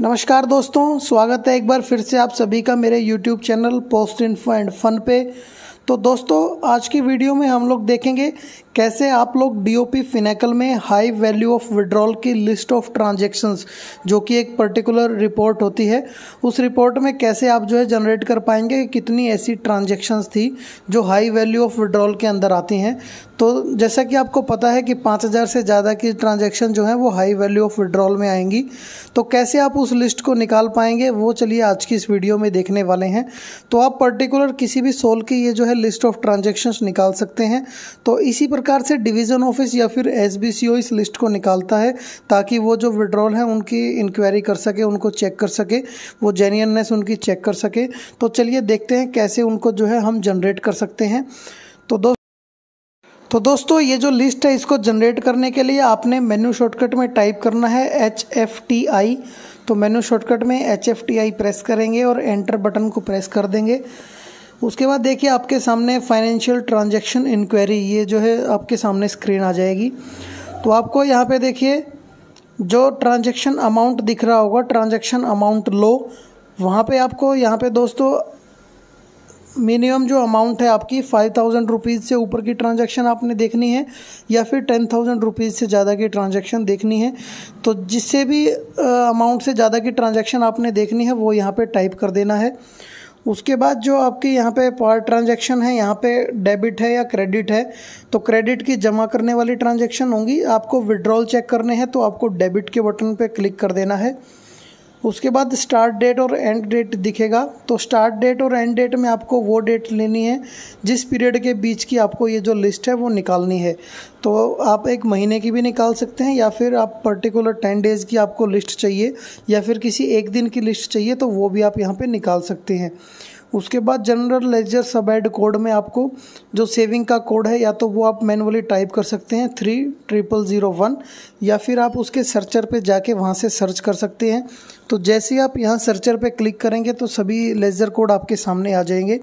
नमस्कार दोस्तों स्वागत है एक बार फिर से आप सभी का मेरे YouTube channel post info and fun पे तो दोस्तों आज की वीडियो में हम लोग देखेंगे कैसे आप लोग डीओपी फिनेकल में हाई वैल्यू ऑफ विड्रॉल की लिस्ट ऑफ ट्रांजेक्शन्स जो कि एक पर्टिकुलर रिपोर्ट होती है उस रिपोर्ट में कैसे आप जो है जनरेट कर पाएंगे कि कितनी ऐसी ट्रांजेक्शन्स थी जो हाई वैल्यू ऑफ विड्रॉल के अंदर आती हैं तो जैसा कि आपको पता है कि 5000 से ज़्यादा की ट्रांजेक्शन जो है वो हाई वैल्यू ऑफ विड्रॉल में आएंगी तो कैसे आप उस लिस्ट को निकाल पाएंगे वो चलिए आज की इस वीडियो में देखने वाले हैं तो आप पर्टिकुलर किसी भी सोल की ये जो है लिस्ट ऑफ ट्रांजेक्शन्स निकाल सकते हैं तो इसी पर प्रकार से डिवीज़न ऑफिस या फिर एस इस लिस्ट को निकालता है ताकि वो जो विड्रॉल है उनकी इंक्वायरी कर सके उनको चेक कर सके वो जेन्यननेस उनकी चेक कर सके तो चलिए देखते हैं कैसे उनको जो है हम जनरेट कर सकते हैं तो दोस्त तो दोस्तों ये जो लिस्ट है इसको जनरेट करने के लिए आपने मेन्यू शॉर्टकट में टाइप करना है एच एफ टी आई तो मेन्यू शॉर्टकट में H F T I press करेंगे और एंटर बटन को प्रेस कर देंगे उसके बाद देखिए आपके सामने फाइनेंशियल ट्रांजेक्शन इंक्वायरी ये जो है आपके सामने स्क्रीन आ जाएगी तो आपको यहाँ पे देखिए जो ट्रांजेक्शन अमाउंट दिख रहा होगा ट्रांजेक्शन अमाउंट लो वहाँ पे आपको यहाँ पे दोस्तों मिनिमम जो अमाउंट है आपकी फाइव थाउजेंड रुपीज़ से ऊपर की ट्रांजेक्शन आपने देखनी है या फिर टेन थाउजेंड रुपीज़ से ज़्यादा की ट्रांजेक्शन देखनी है तो जिससे भी अमाउंट से ज़्यादा की ट्रांजेक्शन आपने देखनी है वो यहाँ पर टाइप कर देना है उसके बाद जो आपके यहाँ पे पर ट्रांजेक्शन है यहाँ पे डेबिट है या क्रेडिट है तो क्रेडिट की जमा करने वाली ट्रांजेक्शन होंगी आपको विड्रॉल चेक करने हैं तो आपको डेबिट के बटन पे क्लिक कर देना है उसके बाद स्टार्ट डेट और एंड डेट दिखेगा तो स्टार्ट डेट और एंड डेट में आपको वो डेट लेनी है जिस पीरियड के बीच की आपको ये जो लिस्ट है वो निकालनी है तो आप एक महीने की भी निकाल सकते हैं या फिर आप पर्टिकुलर टेन डेज़ की आपको लिस्ट चाहिए या फिर किसी एक दिन की लिस्ट चाहिए तो वो भी आप यहाँ पर निकाल सकते हैं उसके बाद general ledger sub head code में आपको जो सेविंग का कोड है या तो वो आप मैनुअली टाइप कर सकते हैं थ्री ट्रिपल ज़ीरो वन या फिर आप उसके सर्चर पे जाके वहाँ से सर्च कर सकते हैं तो जैसे आप यहाँ सर्चर पे क्लिक करेंगे तो सभी लेजर कोड आपके सामने आ जाएंगे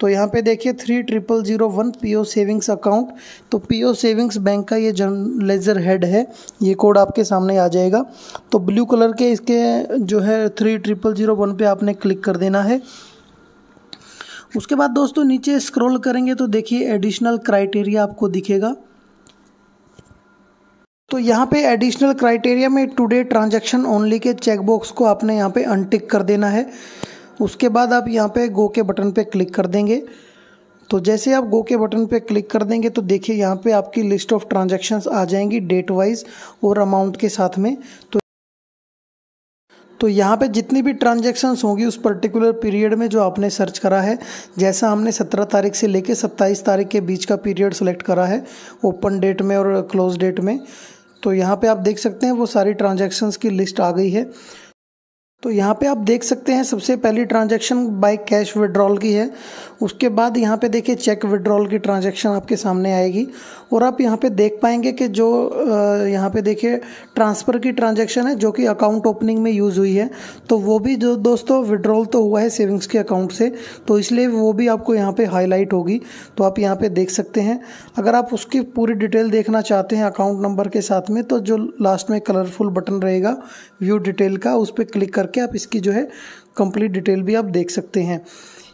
तो यहाँ पे देखिए three triple zero one P O savings account तो पी ओ सेविंग्स बैंक का ये जन लेजर हेड है ये कोड आपके सामने आ जाएगा तो ब्लू कलर के इसके जो है थ्री ट्रिपल ज़ीरो वन पर आपने क्लिक कर देना है उसके बाद दोस्तों नीचे स्क्रॉल करेंगे तो देखिए एडिशनल क्राइटेरिया आपको दिखेगा तो यहाँ पे एडिशनल क्राइटेरिया में टुडे ट्रांजैक्शन ओनली के चेकबॉक्स को आपने यहाँ पे अनटिक कर देना है उसके बाद आप यहाँ पे गो के बटन पे क्लिक कर देंगे तो जैसे आप गो के बटन पे क्लिक कर देंगे तो देखिए यहाँ पे आपकी लिस्ट ऑफ ट्रांजैक्शंस आ जाएंगी डेट वाइज और अमाउंट के साथ में तो तो यहाँ पे जितनी भी ट्रांजेक्शन्स होंगी उस पर्टिकुलर पीरियड में जो आपने सर्च करा है जैसा हमने 17 तारीख से लेके 27 तारीख के बीच का पीरियड सेलेक्ट करा है ओपन डेट में और क्लोज डेट में तो यहाँ पे आप देख सकते हैं वो सारी ट्रांजेक्शन्स की लिस्ट आ गई है तो यहाँ पे आप देख सकते हैं सबसे पहली ट्रांजैक्शन बाय कैश विड्रॉल की है उसके बाद यहाँ पे देखिए चेक विड्रॉल की ट्रांजैक्शन आपके सामने आएगी और आप यहाँ पे देख पाएंगे कि जो यहाँ पे देखिए ट्रांसफ़र की ट्रांजैक्शन है जो कि अकाउंट ओपनिंग में यूज़ हुई है तो वो भी जो दोस्तों विड्रॉल तो हुआ है सेविंग्स के अकाउंट से तो इसलिए वो भी आपको यहाँ पर हाईलाइट होगी तो आप यहाँ पर देख सकते हैं अगर आप उसकी पूरी डिटेल देखना चाहते हैं अकाउंट नंबर के साथ में तो जो लास्ट में कलरफुल बटन रहेगा व्यू डिटेल का उस पर क्लिक कर करके आप इसकी जो है कंप्लीट डिटेल भी आप देख सकते हैं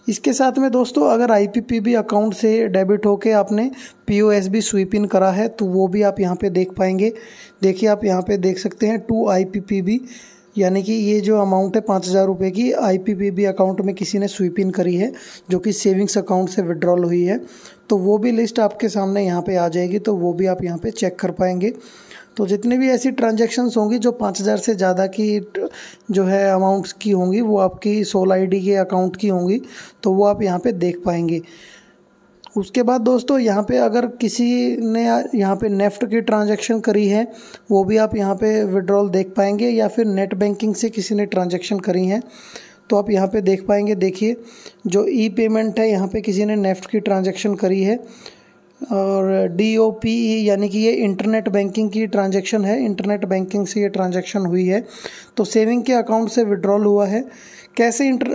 इसके साथ में दोस्तों अगर आईपीपीबी अकाउंट से डेबिट होके आपने पीओएसबी स्वीप इन करा है तो वो भी आप यहाँ पे देख पाएंगे देखिए आप यहाँ पे देख सकते हैं टू आईपीपीबी यानी कि ये जो अमाउंट है पाँच हज़ार रुपये की आईपीपीबी अकाउंट में किसी ने स्वीप इन करी है जो कि सेविंग्स अकाउंट से विड्रॉल हुई है तो वो भी लिस्ट आपके सामने यहाँ पर आ जाएगी तो वो भी आप यहाँ पर चेक कर पाएंगे तो जितनी भी ऐसी ट्रांजेक्शन्स होंगी जो पाँच हज़ार से ज़्यादा की जो है अमाउंट्स की होंगी वो आपकी सोल आईडी के अकाउंट की होंगी तो वो आप यहाँ पे देख पाएंगे उसके बाद दोस्तों यहाँ पे अगर किसी ने यहाँ पे नेफ्ट की ट्रांजेक्शन करी है वो भी आप यहाँ पे विड्रॉल देख पाएंगे या फिर नेट बैंकिंग से किसी ने ट्रांजेक्शन करी है तो आप यहाँ पे देख पाएंगे देखिए जो ई पेमेंट है यहाँ पे किसी ने नेफ्ट की ट्रांजेक्शन करी है और डी ओ पी यानी कि ये इंटरनेट बैंकिंग की ट्रांजैक्शन है इंटरनेट बैंकिंग से ये ट्रांजैक्शन हुई है तो सेविंग के अकाउंट से विड्रॉल हुआ है कैसे इंटर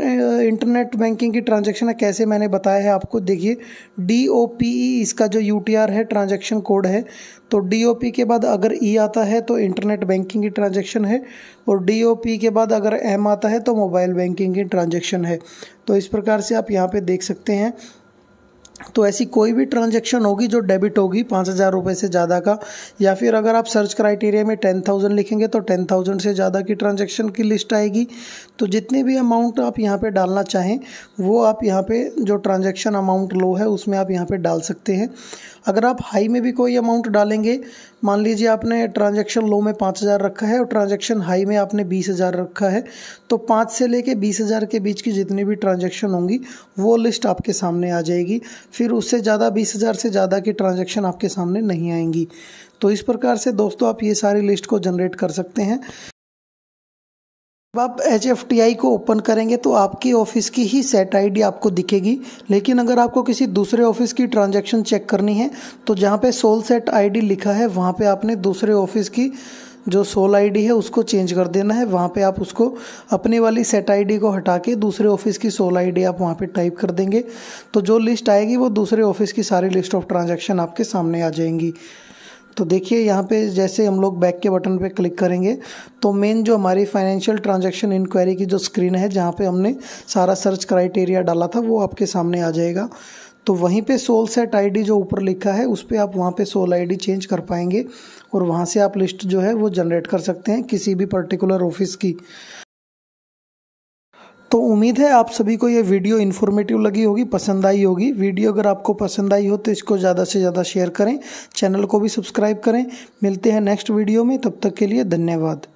इंटरनेट बैंकिंग की ट्रांजैक्शन है कैसे मैंने बताया है आपको देखिए डी ओ पी इसका जो यू टी आर है ट्रांजैक्शन कोड है तो डी ओ पी के बाद अगर ई e आता है तो इंटरनेट बैंकिंग की ट्रांजेक्शन है और डी ओ पी के बाद अगर एम आता है तो मोबाइल बैंकिंग की ट्रांजेक्शन है तो इस प्रकार से आप यहाँ पर देख सकते हैं तो ऐसी कोई भी ट्रांजैक्शन होगी जो डेबिट होगी पाँच हज़ार रुपये से ज़्यादा का या फिर अगर आप सर्च क्राइटेरिया में टेन थाउजेंड लिखेंगे तो टेन थाउजेंड से ज़्यादा की ट्रांजैक्शन की लिस्ट आएगी तो जितने भी अमाउंट आप यहाँ पे डालना चाहें वो आप यहाँ पे जो ट्रांजैक्शन अमाउंट लो है उसमें आप यहाँ पर डाल सकते हैं अगर आप हाई में भी कोई अमाउंट डालेंगे मान लीजिए आपने ट्रांजेक्शन लो में पाँच हज़ार रखा है और ट्रांजेक्शन हाई में आपने बीस हज़ार रखा है तो पाँच से लेके बीस हज़ार के बीच की जितनी भी ट्रांजेक्शन होंगी वो लिस्ट आपके सामने आ जाएगी फिर उससे ज़्यादा बीस हज़ार से ज़्यादा की ट्रांजेक्शन आपके सामने नहीं आएंगी तो इस प्रकार से दोस्तों आप ये सारी लिस्ट को जनरेट कर सकते हैं जब आप एच को ओपन करेंगे तो आपकी ऑफिस की ही सेट आईडी आपको दिखेगी लेकिन अगर आपको किसी दूसरे ऑफिस की ट्रांजैक्शन चेक करनी है तो जहाँ पे सोल सेट आईडी लिखा है वहाँ पे आपने दूसरे ऑफिस की जो सोल आईडी है उसको चेंज कर देना है वहाँ पे आप उसको अपने वाली सेट आईडी को हटा के दूसरे ऑफिस की सोल आईडी आप वहाँ पे टाइप कर देंगे तो जो लिस्ट आएगी वो दूसरे ऑफिस की सारी लिस्ट ऑफ ट्रांजेक्शन आपके सामने आ जाएंगी तो देखिए यहाँ पे जैसे हम लोग बैक के बटन पे क्लिक करेंगे तो मेन जो हमारी फाइनेंशियल ट्रांजैक्शन इंक्वायरी की जो स्क्रीन है जहाँ पे हमने सारा सर्च क्राइटेरिया डाला था वो आपके सामने आ जाएगा तो वहीं पे सोल सेट आईडी जो ऊपर लिखा है उस पर आप वहाँ पे सोल आईडी चेंज कर पाएंगे और वहाँ से आप लिस्ट जो है वो जनरेट कर सकते हैं किसी भी पर्टिकुलर ऑफिस की तो उम्मीद है आप सभी को ये वीडियो इन्फॉर्मेटिव लगी होगी पसंद आई होगी वीडियो अगर आपको पसंद आई हो तो इसको ज़्यादा से ज़्यादा शेयर करें चैनल को भी सब्सक्राइब करें मिलते हैं नेक्स्ट वीडियो में तब तक के लिए धन्यवाद